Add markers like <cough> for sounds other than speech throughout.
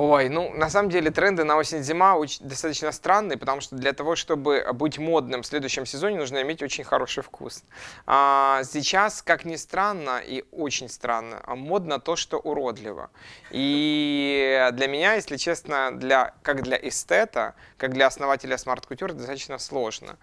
Ой, ну на самом деле тренды на осень-зима достаточно странные, потому что для того, чтобы быть модным в следующем сезоне, нужно иметь очень хороший вкус. А, сейчас, как ни странно и очень странно, модно то, что уродливо. И Э, для меня, если честно, для, как для эстета, как для основателя смарт-кутюр, достаточно сложно.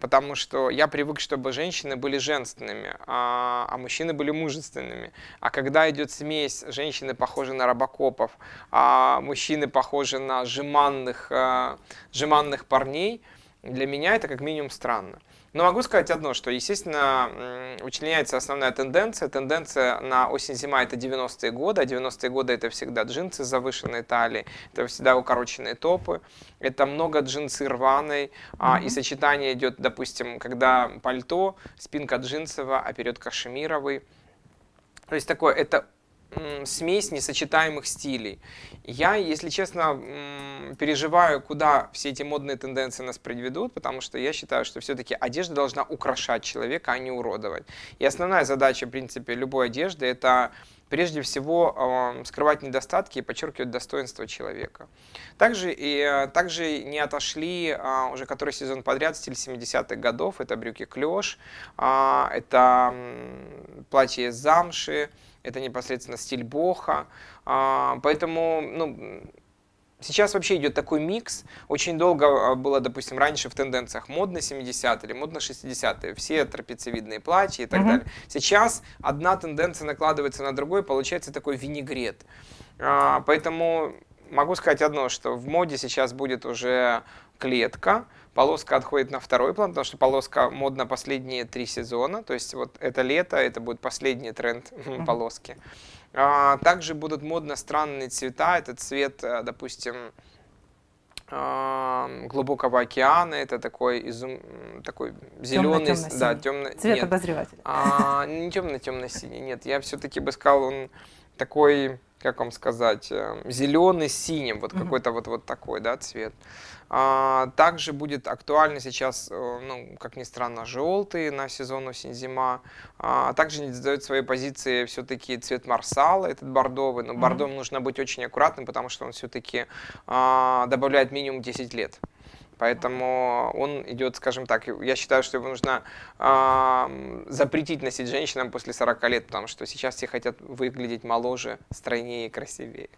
Потому что я привык, чтобы женщины были женственными, а, а мужчины были мужественными. А когда идет смесь, женщины похожи на робокопов, а мужчины похожи на жеманных, а, жеманных парней – для меня это как минимум странно. Но могу сказать одно, что, естественно, вычленяется основная тенденция. Тенденция на осень-зима – это 90-е годы, а 90-е годы – это всегда джинсы с завышенной талии, это всегда укороченные топы, это много джинсы рваной, mm-hmm. а, и сочетание идет, допустим, когда пальто, спинка джинсовая, а перед кашемировый. То есть такое, это смесь несочетаемых стилей. Я, если честно, переживаю, куда все эти модные тенденции нас приведут, потому что я считаю, что все-таки одежда должна украшать человека, а не уродовать. И основная задача, в принципе, любой одежды — это прежде всего эм, скрывать недостатки и подчеркивать достоинство человека. Также, и, э, также не отошли э, уже который сезон подряд стиль 70-х годов. Это брюки клеш, а, это платье из замши, это непосредственно стиль боха. А, поэтому ну, Сейчас вообще идет такой микс. Очень долго а, было, допустим, раньше в тенденциях модно 70-е или модно 60-е. Все трапециевидные платья и так угу. далее. Сейчас одна тенденция накладывается на другой, получается такой винегрет. А, поэтому могу сказать одно, что в моде сейчас будет уже клетка, полоска отходит на второй план, потому что полоска модна последние три сезона, то есть вот это лето, это будет последний тренд <laughs> полоски. А, также будут модно странные цвета. Это цвет, э, допустим, а, глубокого океана. Это такой изум, такой зеленый, темно -темно да, темно. Цвет нет, обозревателя. А, не темно-темно синий, нет. Я все-таки бы сказал, он такой, как вам сказать, э, зеленый синим, вот mm-hmm. какой-то вот, вот такой, да, цвет. А, также будет актуально сейчас, э, ну, как ни странно, желтый на сезон осень-зима. А, также не задают свои позиции все-таки цвет марсала, этот бордовый, но бордовым mm-hmm. нужно быть очень аккуратным, потому что он все-таки а, добавляет минимум 10 лет. Поэтому он идет, скажем так, я считаю, что его нужно э, запретить носить женщинам после 40 лет, потому что сейчас все хотят выглядеть моложе, стройнее и красивее.